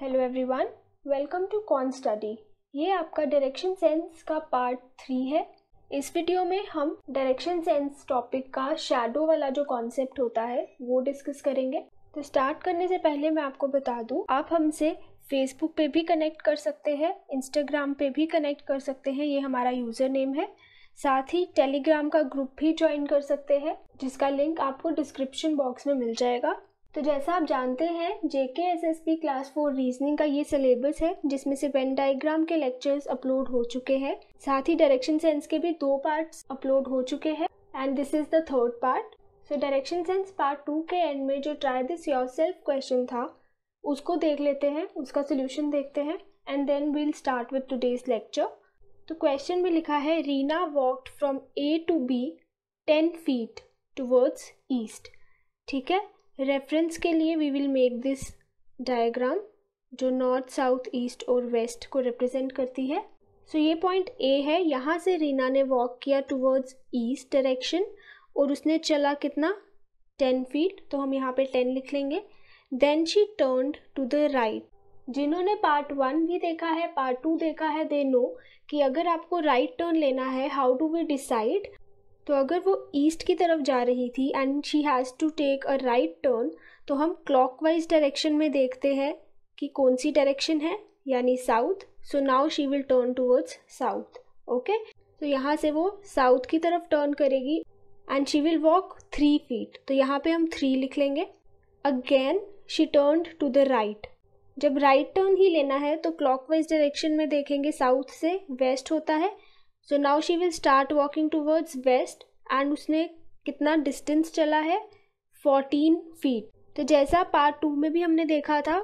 hello everyone welcome to con study ये आपका direction sense का पार्ट थ्री है इस वीडियो में हम डायरेक्शन सेंस टॉपिक का शेडो वाला जो कॉन्सेप्ट होता है वो डिस्कस करेंगे तो स्टार्ट करने से पहले मैं आपको बता दूं आप हमसे फेसबुक पे भी कनेक्ट कर सकते हैं इंस्टाग्राम पे भी कनेक्ट कर सकते हैं ये हमारा यूज़र नेम है साथ ही टेलीग्राम का ग्रुप भी ज्वाइन कर सकते हैं जिसका लिंक आपको डिस्क्रिप्शन बॉक्स में मिल जाएगा तो जैसा आप जानते हैं J K S S B class four reasoning का ये सिलेबस है जिसमें से वेन डायग्राम के लेक्चर्स अपलोड हो चुके हैं साथ ही डायरेक्शन सेंस के भी दो पार्ट्स अपलोड हो चुके हैं and this is the third part so direction sense part two के एंड में जो try this yourself question था उसको देख लेते हैं उसका सोल्यूशन देखते हैं and then we'll start with today's lecture तो क्वेश्चन में लिखा है Reena walked from A to B ten feet towards east ठीक है रेफरेंस के लिए we will make this diagram जो नॉर्थ साउथ ईस्ट और वेस्ट को रिप्रेजेंट करती है सो so ये पॉइंट ए है यहाँ से रीना ने वॉक किया टूवर्ड्स ईस्ट डायरेक्शन और उसने चला कितना टेन फीट तो हम यहाँ पे टेन लिख लेंगे then she turn to the right जिन्होंने पार्ट वन भी देखा है पार्ट टू देखा है दे नो कि अगर आपको राइट right टर्न लेना है हाउ डू वी डिसाइड तो अगर वो ईस्ट की तरफ जा रही थी and she has to take a right turn तो हम क्लॉकवाइज डायरेक्शन में देखते हैं कि कौन सी डायरेक्शन है यानी south so now she will turn towards south okay तो यहाँ से वो साउथ की तरफ टर्न करेगी and she will walk three feet तो यहाँ पे हम थ्री लिख लेंगे again she turn to the right जब राइट right टर्न ही लेना है तो क्लॉकवाइज डायरेक्शन में देखेंगे साउथ से वेस्ट होता है so now she will start walking towards west and उसने कितना डिस्टेंस चला है फोर्टीन फीट तो जैसा पार्ट टू में भी हमने देखा था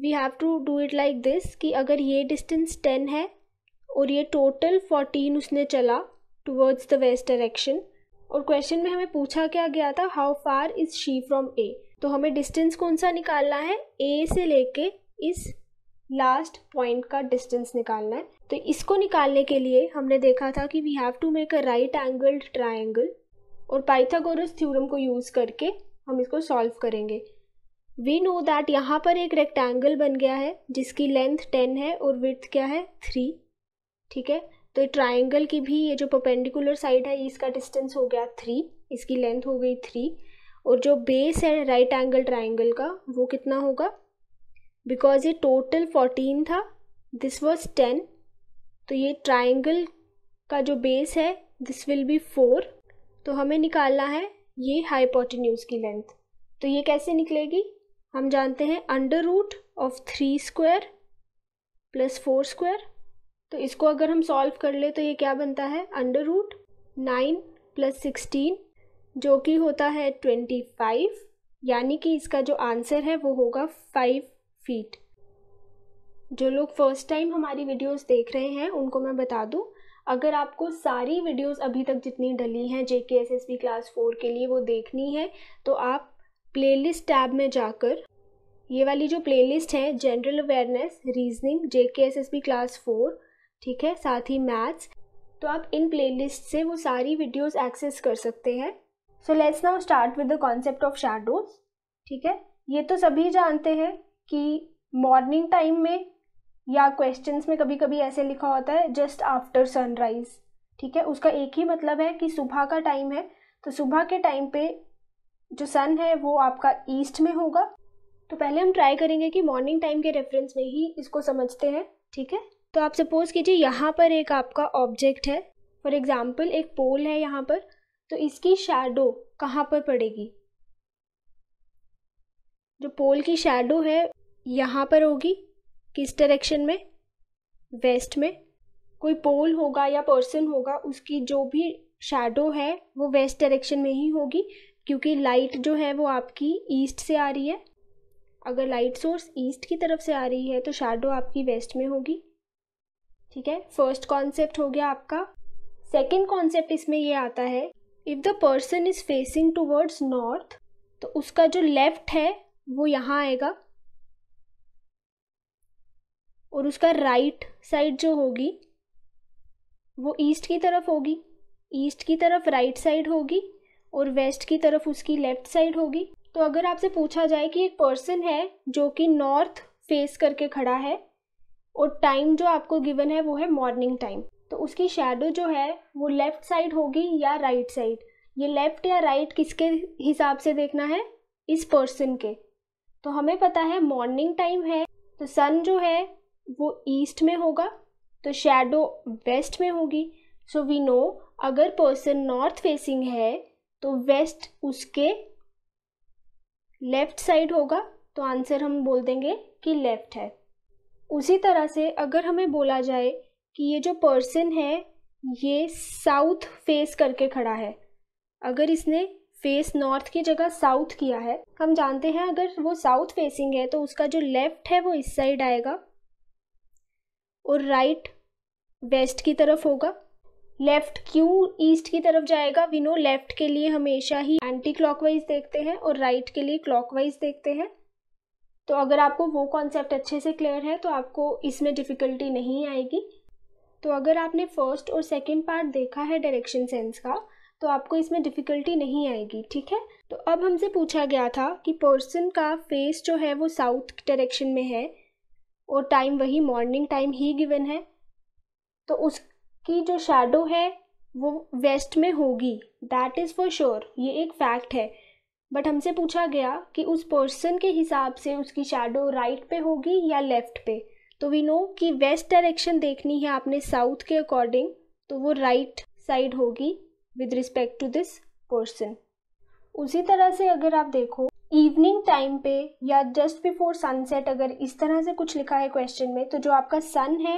we have to do it like this कि अगर ये डिस्टेंस टेन है और ये टोटल फोर्टीन उसने चला टूवर्ड्स द वेस्ट डायरेक्शन और क्वेश्चन में हमें पूछा क्या गया था how far is she from A तो हमें डिस्टेंस कौन सा निकालना है ए से लेके इस लास्ट पॉइंट का डिस्टेंस निकालना है तो इसको निकालने के लिए हमने देखा था कि we have to make a right angled triangle और पाइथागोरस थ्योरम को यूज़ करके हम इसको सॉल्व करेंगे वी नो दैट यहाँ पर एक रेक्टेंगल बन गया है जिसकी लेंथ टेन है और विथ क्या है थ्री ठीक है तो ट्राइंगल की भी ये जो पर्पेंडिकुलर साइड है इसका डिस्टेंस हो गया थ्री इसकी लेंथ हो गई थ्री और जो बेस है राइट एंगल ट्राइंगल का वो कितना होगा बिकॉज ये टोटल फोर्टीन था दिस वॉज टेन तो ये ट्राइंगल का जो बेस है दिस विल बी फोर तो हमें निकालना है ये हाइपोटिन्यूज की लेंथ तो ये कैसे निकलेगी हम जानते हैं under root of three square plus four square तो इसको अगर हम सॉल्व कर ले तो ये क्या बनता है under root nine plus sixteen जो कि होता है ट्वेंटी फाइव यानी कि इसका जो आंसर है वो होगा फाइव फीट जो लोग फर्स्ट टाइम हमारी वीडियोस देख रहे हैं उनको मैं बता दूं अगर आपको सारी वीडियोस अभी तक जितनी डली हैं J K S S B class four के लिए वो देखनी है तो आप प्लेलिस्ट टैब में जाकर ये वाली जो प्लेलिस्ट है general awareness reasoning J S S B class four ठीक है साथ ही मैथ्स तो आप इन प्लेलिस्ट से वो सारी वीडियोस एक्सेस कर सकते हैं so let's now start with the concept of shadows ठीक है ये तो सभी जानते हैं कि मॉर्निंग टाइम में या क्वेश्चंस में कभी कभी ऐसे लिखा होता है जस्ट आफ्टर सनराइज ठीक है उसका एक ही मतलब है कि सुबह का टाइम है तो सुबह के टाइम पे जो सन है वो आपका ईस्ट में होगा तो पहले हम ट्राई करेंगे कि मॉर्निंग टाइम के रेफरेंस में ही इसको समझते हैं ठीक है तो आप सपोज़ कीजिए यहाँ पर एक आपका ऑब्जेक्ट है फॉर एग्ज़ाम्पल एक पोल है यहाँ पर तो इसकी शैडो कहाँ पर पड़ेगी जो पोल की शैडो है यहाँ पर होगी किस डायरेक्शन में वेस्ट में कोई पोल होगा या पर्सन होगा उसकी जो भी शेडो है वो वेस्ट डायरेक्शन में ही होगी क्योंकि लाइट जो है वो आपकी ईस्ट से आ रही है अगर लाइट सोर्स ईस्ट की तरफ से आ रही है तो शेडो आपकी वेस्ट में होगी ठीक है फर्स्ट कॉन्सेप्ट हो गया आपका सेकेंड कॉन्सेप्ट इसमें ये आता है if the person is facing towards north तो उसका जो लेफ्ट है वो यहाँ आएगा और उसका राइट साइड जो होगी वो ईस्ट की तरफ होगी ईस्ट की तरफ राइट साइड होगी और वेस्ट की तरफ उसकी लेफ्ट साइड होगी तो अगर आपसे पूछा जाए कि एक पर्सन है जो कि नॉर्थ फेस करके खड़ा है और टाइम जो आपको गिवन है वो है मॉर्निंग टाइम तो उसकी शेडो जो है वो लेफ़्ट साइड होगी या राइट right साइड ये लेफ़्ट या राइट right किसके हिसाब से देखना है इस पर्सन के तो हमें पता है मॉर्निंग टाइम है तो सन जो है वो ईस्ट में होगा तो शेडो वेस्ट में होगी सो वी नो अगर पर्सन नॉर्थ फेसिंग है तो वेस्ट उसके लेफ्ट साइड होगा तो आंसर हम बोल देंगे कि लेफ्ट है उसी तरह से अगर हमें बोला जाए कि ये जो पर्सन है ये साउथ फेस करके खड़ा है अगर इसने फेस नॉर्थ की जगह साउथ किया है हम जानते हैं अगर वो साउथ फेसिंग है तो उसका जो लेफ्ट है वो इस साइड आएगा और राइट वेस्ट की तरफ होगा लेफ्ट क्यों ईस्ट की तरफ जाएगा विनो लेफ्ट के लिए हमेशा ही एंटी क्लॉकवाइज देखते हैं और राइट के लिए क्लॉकवाइज देखते हैं तो अगर आपको वो कॉन्सेप्ट अच्छे से क्लियर है तो आपको इसमें डिफ़िकल्टी नहीं आएगी तो अगर आपने फर्स्ट और सेकेंड पार्ट देखा है डायरेक्शन सेंस का तो आपको इसमें डिफ़िकल्टी नहीं आएगी ठीक है तो अब हमसे पूछा गया था कि पर्सन का फेस जो है वो साउथ डायरेक्शन में है और टाइम वही मॉर्निंग टाइम ही गिवन है तो उसकी जो शेडो है वो वेस्ट में होगी दैट इज़ फॉर श्योर ये एक फैक्ट है बट हमसे पूछा गया कि उस पर्सन के हिसाब से उसकी शेडो राइट पे होगी या लेफ्ट पे तो वी नो कि वेस्ट डायरेक्शन देखनी है आपने साउथ के अकॉर्डिंग तो वो राइट साइड होगी with respect to this person उसी तरह से अगर आप देखो इवनिंग टाइम पे या जस्ट बिफोर सनसेट अगर इस तरह से कुछ लिखा है क्वेश्चन में तो जो आपका सन है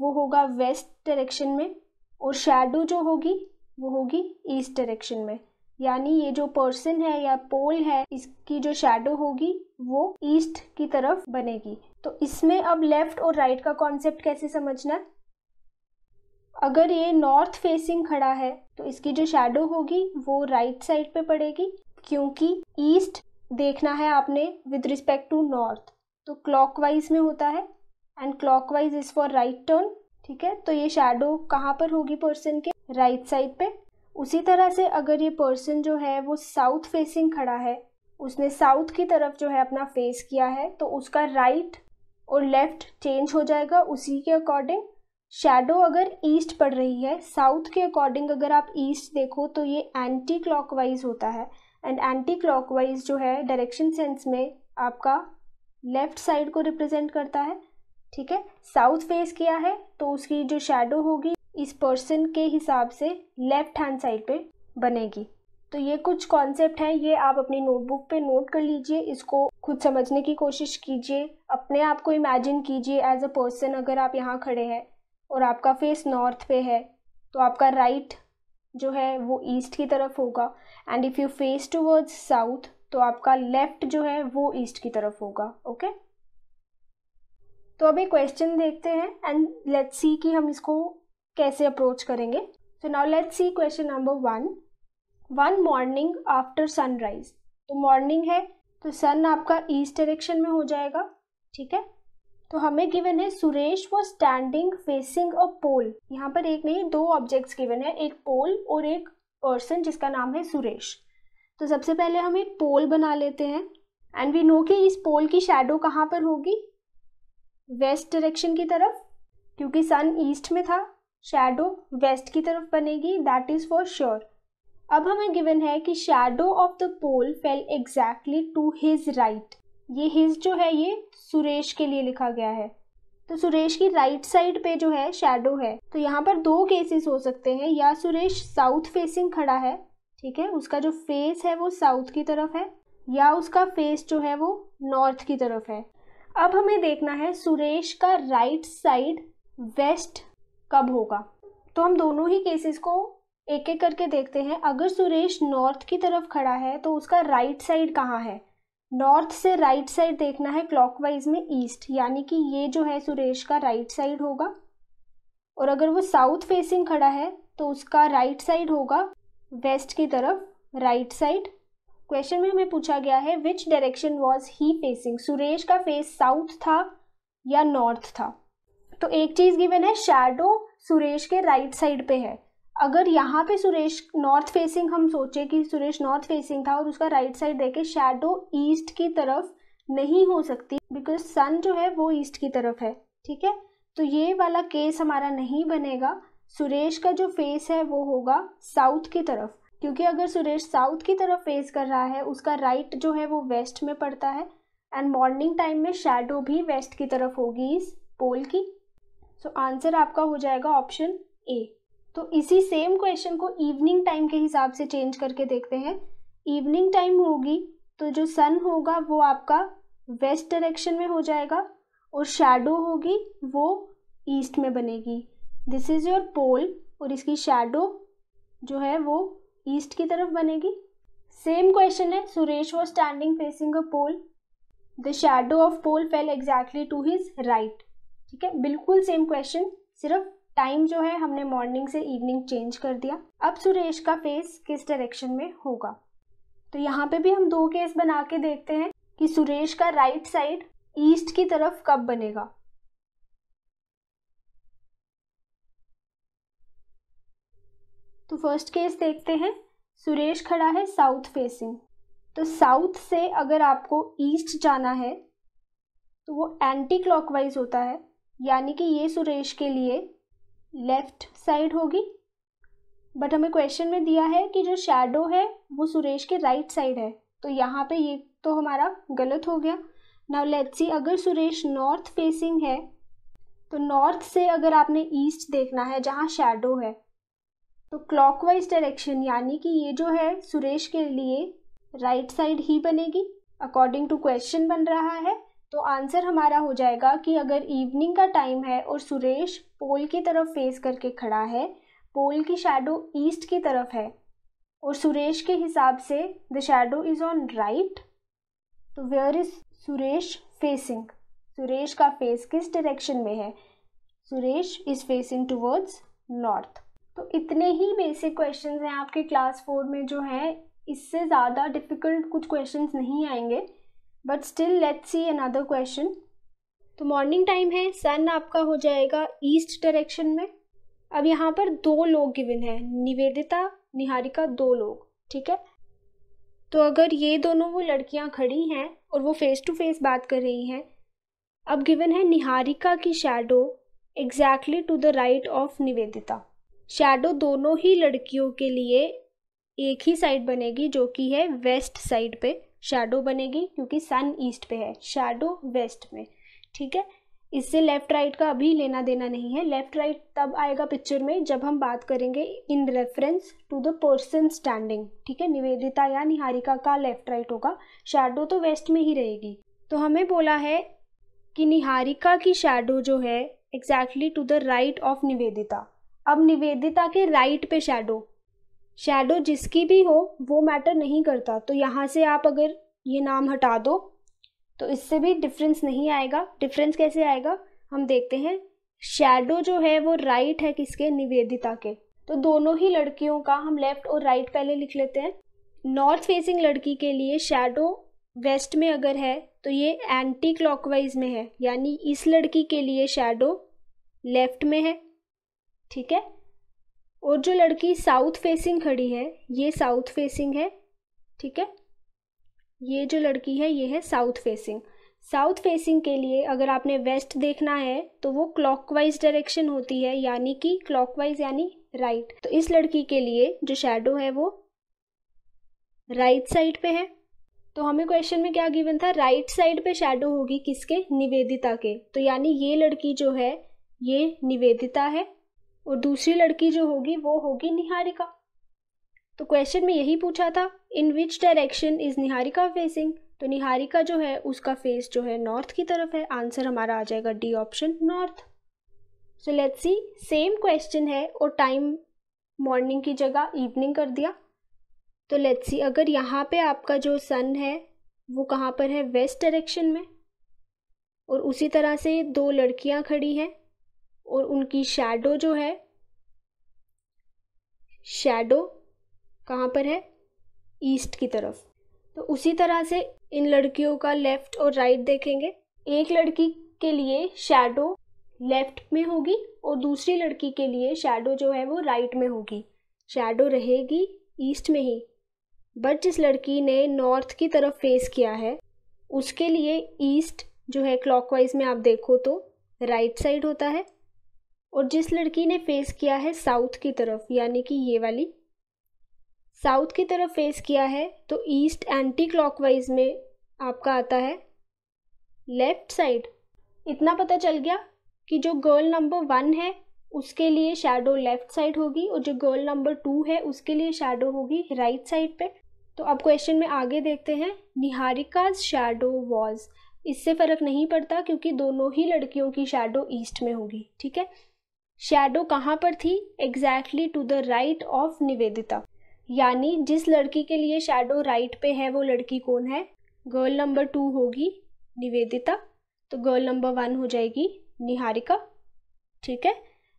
वो होगा वेस्ट डायरेक्शन में और शेडो जो होगी वो होगी ईस्ट डायरेक्शन में यानी ये जो पर्सन है या पोल है इसकी जो शेडो होगी वो ईस्ट की तरफ बनेगी तो इसमें अब लेफ्ट और राइट का कॉन्सेप्ट कैसे समझना अगर ये नॉर्थ फेसिंग खड़ा है तो इसकी जो शेडो होगी वो राइट साइड पे पड़ेगी क्योंकि ईस्ट देखना है आपने विद रिस्पेक्ट टू नॉर्थ तो क्लॉकवाइज में होता है and clockwise is for right turn ठीक है तो ये शेडो कहाँ पर होगी पर्सन के राइट right साइड पे उसी तरह से अगर ये पर्सन जो है वो साउथ फेसिंग खड़ा है उसने साउथ की तरफ जो है अपना फेस किया है तो उसका राइट right और लेफ्ट चेंज हो जाएगा उसी के अकॉर्डिंग शेडो अगर ईस्ट पड़ रही है साउथ के अकॉर्डिंग अगर आप ईस्ट देखो तो ये एंटी क्लॉकवाइज होता है एंड एंटी क्लॉकवाइज जो है डायरेक्शन सेंस में आपका लेफ्ट साइड को रिप्रेजेंट करता है ठीक है साउथ फेस किया है तो उसकी जो शेडो होगी इस पर्सन के हिसाब से लेफ्ट हैंड साइड पे बनेगी तो ये कुछ कॉन्सेप्ट हैं ये आप अपनी नोटबुक पे नोट कर लीजिए इसको खुद समझने की कोशिश कीजिए अपने आप को इमेजिन कीजिए एज अ पर्सन अगर आप यहाँ खड़े हैं और आपका फेस नॉर्थ पे है तो आपका राइट right जो है वो ईस्ट की तरफ होगा and if you face towards south तो आपका लेफ्ट जो है वो ईस्ट की तरफ होगा ओके तो अभी क्वेश्चन देखते हैं एंड लेट्स सी कि हम इसको कैसे अप्रोच करेंगे so now let's see question number one one morning after sunrise तो मॉर्निंग है तो सन आपका ईस्ट डायरेक्शन में हो जाएगा ठीक है तो हमें गिवन है सुरेश वो स्टैंडिंग फेसिंग अ पोल यहाँ पर एक नहीं दो ऑब्जेक्ट्स गिवन है एक पोल और एक पर्सन जिसका नाम है सुरेश तो सबसे पहले हम एक पोल बना लेते हैं एंड वी नो कि इस पोल की शेडो कहाँ पर होगी वेस्ट डायरेक्शन की तरफ क्योंकि सन ईस्ट में था शेडो वेस्ट की तरफ बनेगी दैट इज़ फॉर श्योर अब हमें गिवन है कि shadow of the pole fell exactly to his right ये हिज जो है ये सुरेश के लिए लिखा गया है तो सुरेश की राइट साइड पे जो है शेडो है तो यहाँ पर दो केसेस हो सकते हैं या सुरेश साउथ फेसिंग खड़ा है ठीक है उसका जो फेस है वो साउथ की तरफ है या उसका फेस जो है वो नॉर्थ की तरफ है अब हमें देखना है सुरेश का राइट साइड वेस्ट कब होगा तो हम दोनों ही केसेस को एक एक करके देखते हैं अगर सुरेश नॉर्थ की तरफ खड़ा है तो उसका राइट साइड कहाँ है नॉर्थ से राइट साइड देखना है क्लॉकवाइज में ईस्ट यानी कि ये जो है सुरेश का राइट साइड होगा और अगर वो साउथ फेसिंग खड़ा है तो उसका राइट साइड होगा वेस्ट की तरफ राइट साइड क्वेश्चन में हमें पूछा गया है which direction was he facing Suresh का फेस साउथ था या नॉर्थ था तो एक चीज़ गिवन है शेडो सुरेश के राइट right साइड पे है अगर यहाँ पे सुरेश नॉर्थ फेसिंग हम सोचे कि सुरेश नॉर्थ फेसिंग था और उसका राइट साइड देखे शेडो ईस्ट की तरफ नहीं हो सकती बिकॉज सन जो है वो ईस्ट की तरफ है ठीक है तो ये वाला केस हमारा नहीं बनेगा सुरेश का जो फेस है वो होगा साउथ की तरफ क्योंकि अगर सुरेश साउथ की तरफ फेस कर रहा है उसका राइट जो है वो वेस्ट में पड़ता है एंड मॉर्निंग टाइम में शेडो भी वेस्ट की तरफ होगी इस पोल की सो so, आंसर आपका हो जाएगा ऑप्शन ए तो इसी सेम क्वेश्चन को इवनिंग टाइम के हिसाब से चेंज करके देखते हैं इवनिंग टाइम होगी तो जो सन होगा वो आपका वेस्ट डायरेक्शन में हो जाएगा और शैडो होगी वो ईस्ट में बनेगी दिस इज़ योर पोल और इसकी शैडो जो है वो ईस्ट की तरफ बनेगी सेम क्वेश्चन है Suresh was standing facing a pole the shadow of pole fell exactly to his right ठीक है बिल्कुल सेम क्वेश्चन सिर्फ टाइम जो है हमने मॉर्निंग से इवनिंग चेंज कर दिया अब सुरेश का फेस किस डायरेक्शन में होगा तो यहाँ पे भी हम दो केस बना के देखते हैं कि सुरेश का राइट साइड ईस्ट की तरफ कब बनेगा तो फर्स्ट केस देखते हैं सुरेश खड़ा है साउथ फेसिंग तो साउथ से अगर आपको ईस्ट जाना है तो वो एंटी क्लॉकवाइज होता है यानी कि ये सुरेश के लिए लेफ्ट साइड होगी बट हमें क्वेश्चन में दिया है कि जो शेडो है वो सुरेश के राइट right साइड है तो यहाँ पे ये तो हमारा गलत हो गया नाउ लेट्स सी अगर सुरेश नॉर्थ फेसिंग है तो नॉर्थ से अगर आपने ईस्ट देखना है जहाँ शेडो है तो क्लॉकवाइज डायरेक्शन यानी कि ये जो है सुरेश के लिए राइट right साइड ही बनेगी अकॉर्डिंग टू क्वेश्चन बन रहा है तो आंसर हमारा हो जाएगा कि अगर इवनिंग का टाइम है और सुरेश पोल की तरफ फेस करके खड़ा है पोल की शेडो ईस्ट की तरफ है और सुरेश के हिसाब से the shadow is on right तो where is Suresh facing Suresh का फेस किस डायरेक्शन में है Suresh is facing towards north तो इतने ही बेसिक क्वेश्चन हैं आपके क्लास फोर में जो हैं इससे ज़्यादा डिफ़िकल्ट कुछ क्वेश्चन नहीं आएंगे but still let's see another question तो मॉर्निंग टाइम है सन आपका हो जाएगा ईस्ट डायरेक्शन में अब यहाँ पर दो लोग गिवन है निवेदिता निहारिका दो लोग ठीक है तो अगर ये दोनों वो लड़कियाँ खड़ी हैं और वो फेस टू फेस बात कर रही हैं अब गिवन है निहारिका की shadow exactly to the right of Nivedita shadow दोनों ही लड़कियों के लिए एक ही साइड बनेगी जो कि है वेस्ट साइड पे शैडो बनेगी क्योंकि सन ईस्ट पे है शैडो वेस्ट में ठीक है इससे लेफ्ट राइट का अभी लेना देना नहीं है लेफ्ट राइट तब आएगा पिक्चर में जब हम बात करेंगे in reference to the person standing ठीक है निवेदिता या निहारिका का लेफ्ट राइट होगा शैडो तो वेस्ट में ही रहेगी तो हमें बोला है कि निहारिका की शैडो जो है exactly to the right of Nivedita अब निवेदिता के राइट right पे शैडो शैडो जिसकी भी हो वो मैटर नहीं करता तो यहाँ से आप अगर ये नाम हटा दो तो इससे भी डिफरेंस नहीं आएगा डिफरेंस कैसे आएगा हम देखते हैं शेडो जो है वो राइट है किसके निवेदिता के तो दोनों ही लड़कियों का हम लेफ्ट और राइट पहले लिख लेते हैं नॉर्थ फेसिंग लड़की के लिए शेडो वेस्ट में अगर है तो ये एंटी क्लॉकवाइज में है यानी इस लड़की के लिए शेडो लेफ्ट में है ठीक है और जो लड़की साउथ फेसिंग खड़ी है ये साउथ फेसिंग है ठीक है ये जो लड़की है ये है साउथ फेसिंग साउथ फेसिंग के लिए अगर आपने वेस्ट देखना है तो वो क्लॉकवाइज डायरेक्शन होती है यानी कि क्लॉकवाइज यानी राइट तो इस लड़की के लिए जो शेडो है वो राइट right साइड पे है तो हमें क्वेश्चन में क्या गिवन था राइट right साइड पे शेडो होगी किसके निवेदिता के तो यानी ये लड़की जो है ये निवेदिता है और दूसरी लड़की जो होगी वो होगी निहारिका तो क्वेश्चन में यही पूछा था in which direction is Niharika facing तो निहारिका जो है उसका फेस जो है नॉर्थ की तरफ है आंसर हमारा आ जाएगा D option north so let's see same question है और टाइम मॉर्निंग की जगह इवनिंग कर दिया तो लेट्स सी अगर यहाँ पे आपका जो सन है वो कहाँ पर है वेस्ट डायरेक्शन में और उसी तरह से दो लड़कियाँ खड़ी हैं और उनकी शैडो जो है शैडो कहाँ पर है ईस्ट की तरफ तो उसी तरह से इन लड़कियों का लेफ़्ट और राइट देखेंगे एक लड़की के लिए शेडो लेफ़्ट में होगी और दूसरी लड़की के लिए शेडो जो है वो राइट में होगी शेडो रहेगी ईस्ट में ही बट जिस लड़की ने नॉर्थ की तरफ फेस किया है उसके लिए ईस्ट जो है क्लॉकवाइज में आप देखो तो राइट साइड होता है और जिस लड़की ने फेस किया है साउथ की तरफ यानी कि ये वाली साउथ की तरफ फेस किया है तो ईस्ट एंटी क्लॉकवाइज में आपका आता है लेफ्ट साइड इतना पता चल गया कि जो गर्ल नंबर वन है उसके लिए शेडो लेफ्ट साइड होगी और जो गर्ल नंबर टू है उसके लिए शेडो होगी राइट साइड पे तो अब क्वेश्चन में आगे देखते हैं निहारिकाज शेडो वॉज इससे फ़र्क नहीं पड़ता क्योंकि दोनों ही लड़कियों की शेडो ईस्ट में होगी ठीक है शेडो कहाँ पर थी exactly to the right of Nivedita यानी जिस लड़की के लिए शेडो राइट पे है वो लड़की कौन है गर्ल नंबर टू होगी निवेदिता तो गर्ल नंबर वन हो जाएगी निहारिका ठीक है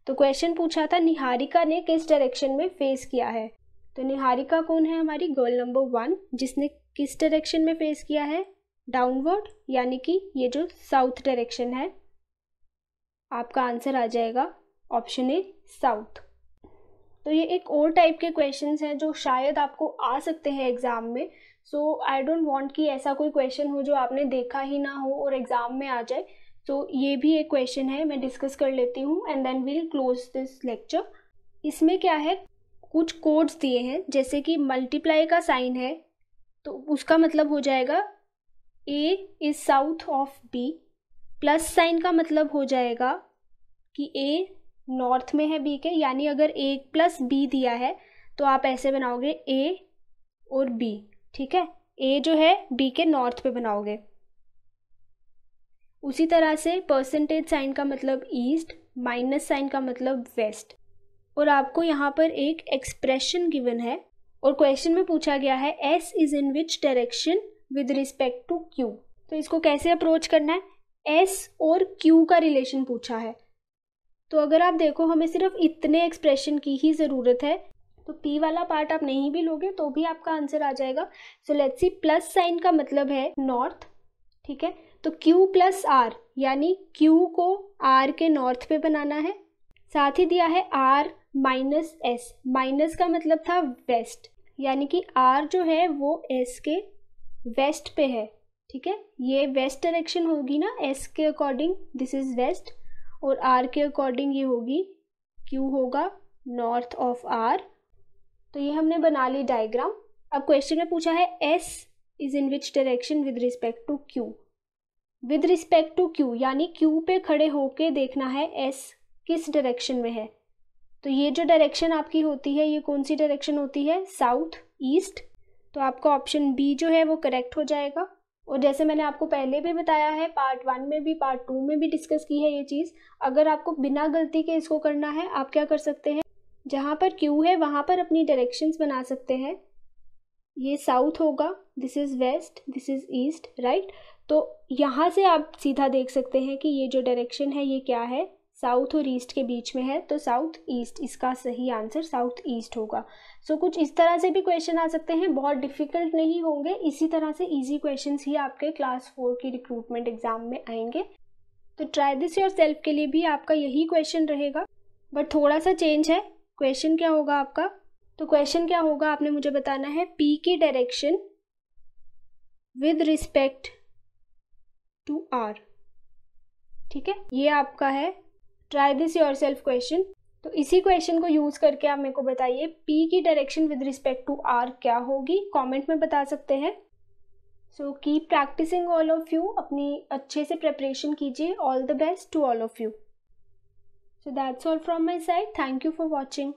तो क्वेश्चन पूछा था निहारिका ने किस डायरेक्शन में फेस किया है तो निहारिका कौन है हमारी गर्ल नंबर वन जिसने किस डायरेक्शन में फेस किया है डाउनवर्ड यानी कि ये जो साउथ डायरेक्शन है आपका आंसर आ जाएगा ऑप्शन ए साउथ तो ये एक और टाइप के क्वेश्चन हैं जो शायद आपको आ सकते हैं एग्ज़ाम में सो आई डोंट वॉन्ट कि ऐसा कोई क्वेश्चन हो जो आपने देखा ही ना हो और एग्ज़ाम में आ जाए तो so, ये भी एक क्वेश्चन है मैं डिस्कस कर लेती हूँ and then we'll close this lecture इसमें क्या है कुछ कोड्स दिए हैं जैसे कि मल्टीप्लाई का साइन है तो उसका मतलब हो जाएगा A is south of B plus sign का मतलब हो जाएगा कि ए नॉर्थ में है बी के यानी अगर ए प्लस बी दिया है तो आप ऐसे बनाओगे ए और बी ठीक है ए जो है बी के नॉर्थ पे बनाओगे उसी तरह से परसेंटेज साइन का मतलब ईस्ट माइनस साइन का मतलब वेस्ट और आपको यहाँ पर एक एक्सप्रेशन गिवन है और क्वेश्चन में पूछा गया है S is in which direction with respect to Q तो इसको कैसे अप्रोच करना है एस और क्यू का रिलेशन पूछा है तो अगर आप देखो हमें सिर्फ इतने एक्सप्रेशन की ही ज़रूरत है तो पी वाला पार्ट आप नहीं भी लोगे तो भी आपका आंसर आ जाएगा so let's see plus sign का मतलब है नॉर्थ ठीक है तो क्यू प्लस आर यानी क्यू को आर के नॉर्थ पे बनाना है साथ ही दिया है आर माइनस एस माइनस का मतलब था वेस्ट यानी कि आर जो है वो एस के वेस्ट पे है ठीक है ये वेस्ट डायरेक्शन होगी ना एस के अकॉर्डिंग दिस इज़ वेस्ट और आर के अकॉर्डिंग ये होगी क्यू होगा नॉर्थ ऑफ आर तो ये हमने बना ली डायग्राम अब क्वेश्चन में पूछा है S is in which direction with respect to Q with respect to Q यानी क्यू पे खड़े होके देखना है एस किस डायरेक्शन में है तो ये जो डायरेक्शन आपकी होती है ये कौन सी डायरेक्शन होती है साउथ ईस्ट तो आपका ऑप्शन बी जो है वो करेक्ट हो जाएगा और जैसे मैंने आपको पहले भी बताया है पार्ट वन में भी पार्ट टू में भी डिस्कस की है ये चीज़ अगर आपको बिना गलती के इसको करना है आप क्या कर सकते हैं जहाँ पर क्यू है वहाँ पर अपनी डायरेक्शंस बना सकते हैं ये साउथ होगा this is west this is east right तो यहाँ से आप सीधा देख सकते हैं कि ये जो डायरेक्शन है ये क्या है साउथ और ईस्ट के बीच में है तो साउथ ईस्ट इसका सही आंसर साउथ ईस्ट होगा सो so, कुछ इस तरह से भी क्वेश्चन आ सकते हैं बहुत डिफिकल्ट नहीं होंगे इसी तरह से इजी क्वेश्चन ही आपके क्लास फोर की रिक्रूटमेंट एग्जाम में आएंगे तो ट्राई दिस योर सेल्फ के लिए भी आपका यही क्वेश्चन रहेगा बट थोड़ा सा चेंज है क्वेश्चन क्या होगा आपका तो क्वेश्चन क्या होगा आपने मुझे बताना है पी की direction with respect to R ठीक है ये आपका है try this yourself question तो इसी क्वेश्चन को यूज़ करके आप मेरे को बताइए पी की direction with respect to R क्या होगी कमेंट में बता सकते हैं so keep practicing all of you अपनी अच्छे से प्रेपरेशन कीजिए all the best to all of you so that's all from my side thank you for watching